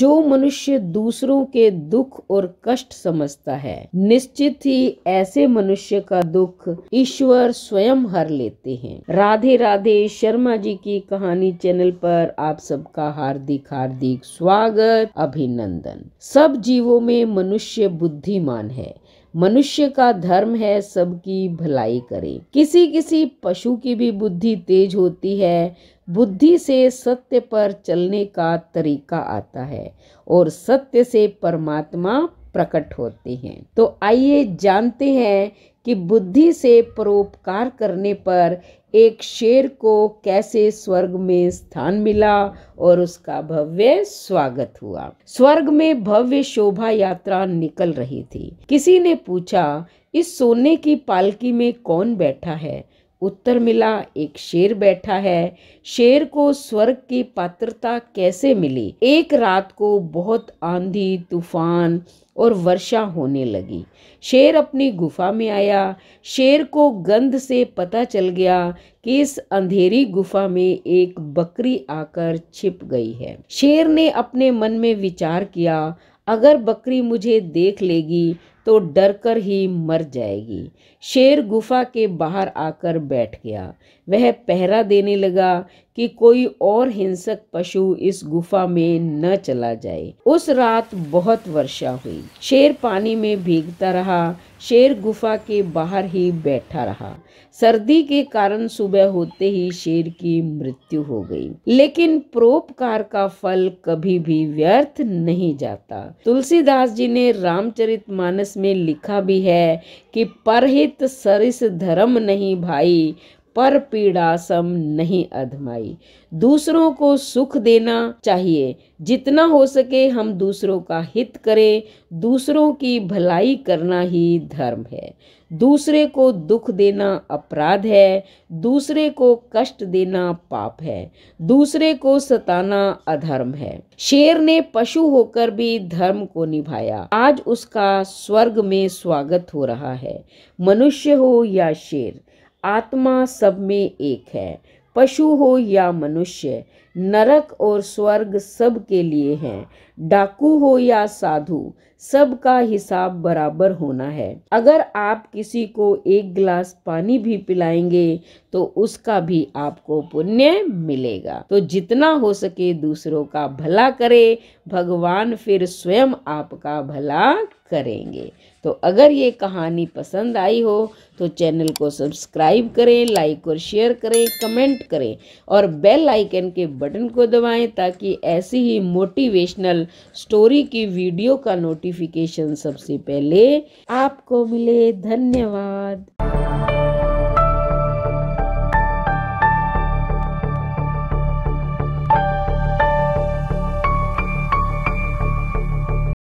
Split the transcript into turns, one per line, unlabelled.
जो मनुष्य दूसरों के दुख और कष्ट समझता है निश्चित ही ऐसे मनुष्य का दुख ईश्वर स्वयं हर लेते हैं राधे राधे शर्मा जी की कहानी चैनल पर आप सबका हार्दिक हार्दिक स्वागत अभिनंदन सब जीवों में मनुष्य बुद्धिमान है मनुष्य का धर्म है सबकी भलाई करे किसी किसी पशु की भी बुद्धि तेज होती है बुद्धि से सत्य पर चलने का तरीका आता है और सत्य से परमात्मा प्रकट होते हैं तो आइए जानते हैं कि बुद्धि से परोपकार करने पर एक शेर को कैसे स्वर्ग में स्थान मिला और उसका भव्य स्वागत हुआ स्वर्ग में भव्य शोभा यात्रा निकल रही थी किसी ने पूछा इस सोने की पालकी में कौन बैठा है उत्तर मिला एक शेर बैठा है शेर को स्वर्ग की पात्रता कैसे मिली एक रात को बहुत आंधी तूफान और वर्षा होने लगी शेर अपनी गुफा में आया शेर को गंध से पता चल गया कि इस अंधेरी गुफा में एक बकरी आकर छिप गई है शेर ने अपने मन में विचार किया अगर बकरी मुझे देख लेगी तो डर कर ही मर जाएगी शेर गुफा के बाहर आकर बैठ गया वह पहरा देने लगा कि कोई और हिंसक पशु इस गुफा में न चला जाए उस रात बहुत वर्षा हुई शेर पानी में भीगता रहा शेर गुफा के बाहर ही बैठा रहा सर्दी के कारण सुबह होते ही शेर की मृत्यु हो गई लेकिन परोपकार का फल कभी भी व्यर्थ नहीं जाता तुलसीदास जी ने रामचरित मानस में लिखा भी है कि परहित सरिस धर्म नहीं भाई पर पीड़ासम नहीं अधमाई दूसरों को सुख देना चाहिए जितना हो सके हम दूसरों का हित करें दूसरों की भलाई करना ही धर्म है दूसरे को दुख देना अपराध है दूसरे को कष्ट देना पाप है दूसरे को सताना अधर्म है शेर ने पशु होकर भी धर्म को निभाया आज उसका स्वर्ग में स्वागत हो रहा है मनुष्य हो या शेर आत्मा सब में एक है पशु हो या मनुष्य नरक और स्वर्ग सब के लिए हैं डाकू हो या साधु सबका हिसाब बराबर होना है अगर आप किसी को एक गिलास पानी भी पिलाएंगे तो उसका भी आपको पुण्य मिलेगा तो जितना हो सके दूसरों का भला करे भगवान फिर स्वयं आपका भला करेंगे तो अगर ये कहानी पसंद आई हो तो चैनल को सब्सक्राइब करें लाइक और शेयर करें कमेंट करें और बेल आइकन के बटन को दबाएं ताकि ऐसी ही मोटिवेशनल स्टोरी की वीडियो का नोटिफिकेशन नोटिफिकेशन सबसे पहले आपको मिले धन्यवाद